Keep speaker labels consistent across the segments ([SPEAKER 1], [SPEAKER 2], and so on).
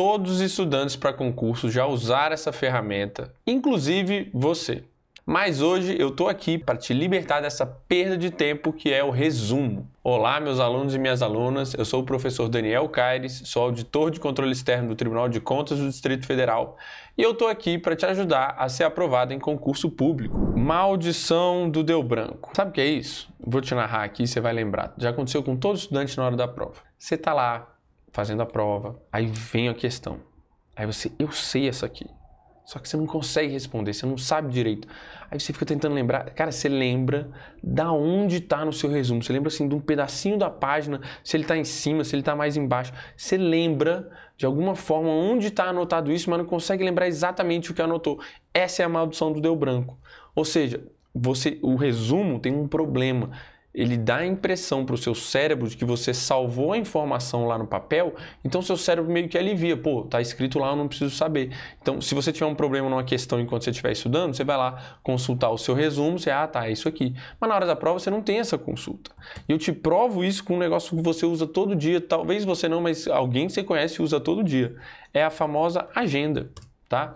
[SPEAKER 1] todos os estudantes para concurso já usar essa ferramenta, inclusive você. Mas hoje eu estou aqui para te libertar dessa perda de tempo que é o resumo. Olá, meus alunos e minhas alunas. Eu sou o professor Daniel Caires, sou auditor de controle externo do Tribunal de Contas do Distrito Federal e eu estou aqui para te ajudar a ser aprovado em concurso público. Maldição do Deu Branco. Sabe o que é isso? Vou te narrar aqui, você vai lembrar. Já aconteceu com todo estudante na hora da prova. Você está lá fazendo a prova, aí vem a questão. Aí você, eu sei essa aqui. Só que você não consegue responder, você não sabe direito. Aí você fica tentando lembrar. Cara, você lembra da onde está no seu resumo. Você lembra assim de um pedacinho da página, se ele está em cima, se ele está mais embaixo. Você lembra de alguma forma onde está anotado isso, mas não consegue lembrar exatamente o que anotou. Essa é a maldição do deu branco. Ou seja, você, o resumo tem um problema ele dá a impressão para o seu cérebro de que você salvou a informação lá no papel, então seu cérebro meio que alivia, pô, tá escrito lá, eu não preciso saber. Então, se você tiver um problema numa questão enquanto você estiver estudando, você vai lá consultar o seu resumo, você, ah, tá, é isso aqui. Mas na hora da prova você não tem essa consulta. E eu te provo isso com um negócio que você usa todo dia, talvez você não, mas alguém que você conhece usa todo dia. É a famosa agenda, tá?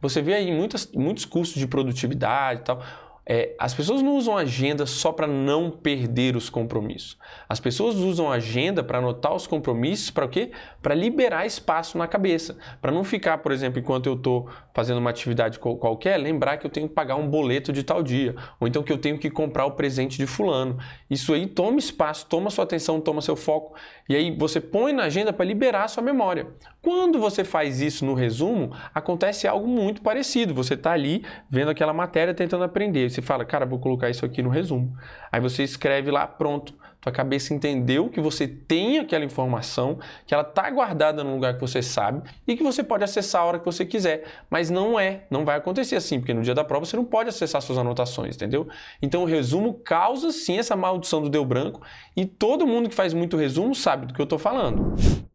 [SPEAKER 1] Você vê aí muitas, muitos cursos de produtividade e tal é, as pessoas não usam agenda só para não perder os compromissos. As pessoas usam agenda para anotar os compromissos para quê? Para liberar espaço na cabeça, para não ficar, por exemplo, enquanto eu estou fazendo uma atividade qualquer, lembrar que eu tenho que pagar um boleto de tal dia, ou então que eu tenho que comprar o presente de fulano. Isso aí toma espaço, toma sua atenção, toma seu foco, e aí você põe na agenda para liberar sua memória. Quando você faz isso no resumo, acontece algo muito parecido. Você está ali vendo aquela matéria, tentando aprender você fala, cara, vou colocar isso aqui no resumo. Aí você escreve lá, pronto. Tua cabeça entendeu que você tem aquela informação, que ela está guardada num lugar que você sabe e que você pode acessar a hora que você quiser. Mas não é, não vai acontecer assim, porque no dia da prova você não pode acessar suas anotações, entendeu? Então o resumo causa sim essa maldição do deu branco e todo mundo que faz muito resumo sabe do que eu estou falando.